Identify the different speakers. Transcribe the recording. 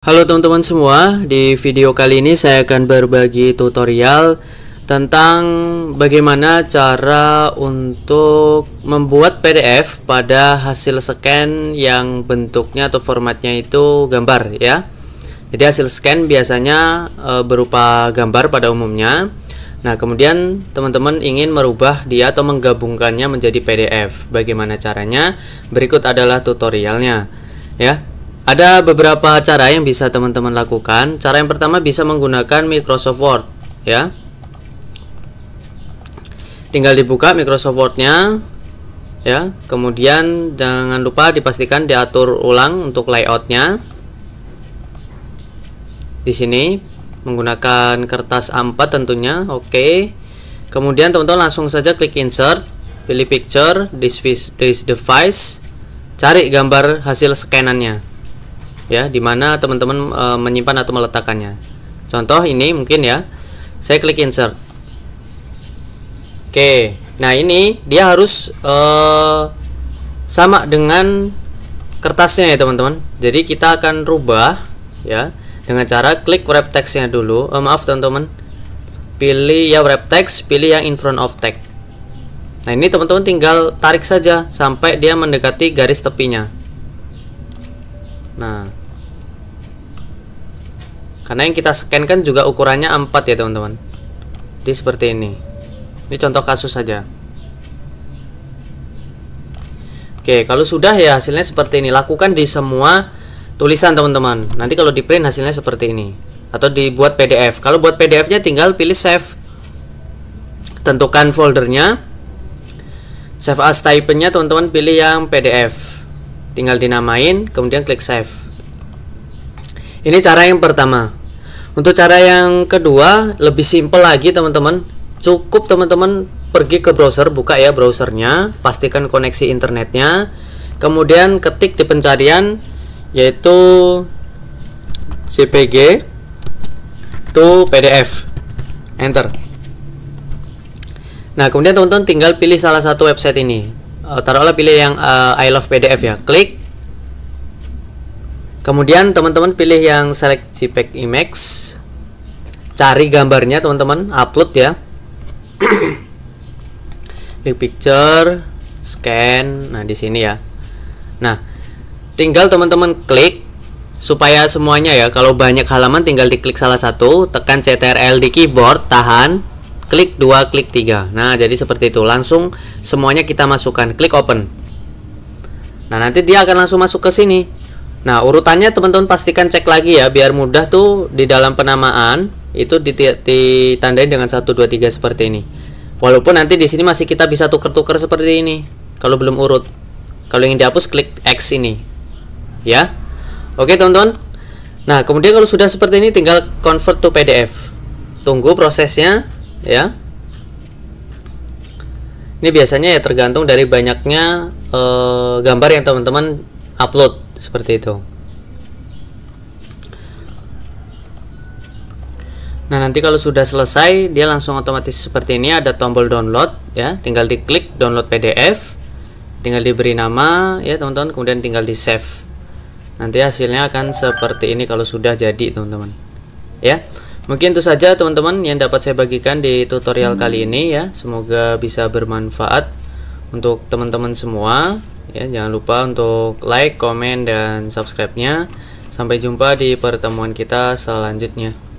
Speaker 1: Halo teman-teman semua, di video kali ini saya akan berbagi tutorial tentang bagaimana cara untuk membuat PDF pada hasil scan yang bentuknya atau formatnya itu gambar ya. Jadi hasil scan biasanya e, berupa gambar pada umumnya. Nah, kemudian teman-teman ingin merubah dia atau menggabungkannya menjadi PDF. Bagaimana caranya? Berikut adalah tutorialnya ya. Ada beberapa cara yang bisa teman-teman lakukan. Cara yang pertama bisa menggunakan Microsoft Word, ya. Tinggal dibuka Microsoft Word-nya, ya. Kemudian jangan lupa dipastikan diatur ulang untuk layoutnya. Di sini menggunakan kertas A4 tentunya, oke. Kemudian teman-teman langsung saja klik insert, pilih picture, this device, cari gambar hasil scanannya ya di mana teman-teman e, menyimpan atau meletakkannya contoh ini mungkin ya saya klik insert oke nah ini dia harus e, sama dengan kertasnya ya teman-teman jadi kita akan rubah ya dengan cara klik wrap textnya dulu e, maaf teman-teman pilih ya wrap text pilih yang in front of text nah ini teman-teman tinggal tarik saja sampai dia mendekati garis tepinya nah karena yang kita scan kan juga ukurannya 4 ya teman-teman jadi seperti ini ini contoh kasus saja Oke kalau sudah ya hasilnya seperti ini lakukan di semua tulisan teman-teman nanti kalau di print hasilnya seperti ini atau dibuat PDF kalau buat PDF nya tinggal pilih save tentukan foldernya save as type-nya teman-teman pilih yang PDF tinggal dinamain kemudian klik save ini cara yang pertama untuk cara yang kedua lebih simple lagi teman-teman cukup teman-teman pergi ke browser buka ya browsernya pastikan koneksi internetnya kemudian ketik di pencarian yaitu cpg to pdf enter nah kemudian teman-teman tinggal pilih salah satu website ini eh, taruhlah pilih yang uh, I love PDF ya klik kemudian teman-teman pilih yang select JPEG image cari gambarnya teman-teman upload ya di picture scan nah di sini ya nah tinggal teman-teman klik supaya semuanya ya kalau banyak halaman tinggal diklik salah satu tekan CTRL di keyboard tahan klik dua, klik tiga, nah jadi seperti itu langsung semuanya kita masukkan klik open nah nanti dia akan langsung masuk ke sini Nah, urutannya teman-teman pastikan cek lagi ya biar mudah tuh di dalam penamaan itu ditandai dengan 1 2 3 seperti ini. Walaupun nanti di sini masih kita bisa tuker-tuker seperti ini kalau belum urut. Kalau ingin dihapus klik X ini. Ya. Oke, teman-teman. Nah, kemudian kalau sudah seperti ini tinggal convert to PDF. Tunggu prosesnya ya. Ini biasanya ya tergantung dari banyaknya eh, gambar yang teman-teman upload seperti itu nah nanti kalau sudah selesai dia langsung otomatis seperti ini ada tombol download ya tinggal diklik download PDF tinggal diberi nama ya teman-teman kemudian tinggal di save nanti hasilnya akan seperti ini kalau sudah jadi teman-teman ya mungkin itu saja teman-teman yang dapat saya bagikan di tutorial kali ini ya semoga bisa bermanfaat untuk teman-teman semua ya jangan lupa untuk like, komen dan subscribe-nya. Sampai jumpa di pertemuan kita selanjutnya.